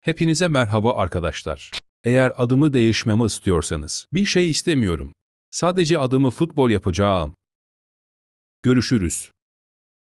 Hepinize merhaba arkadaşlar. Eğer adımı değişmemi istiyorsanız bir şey istemiyorum. Sadece adımı futbol yapacağım. Görüşürüz.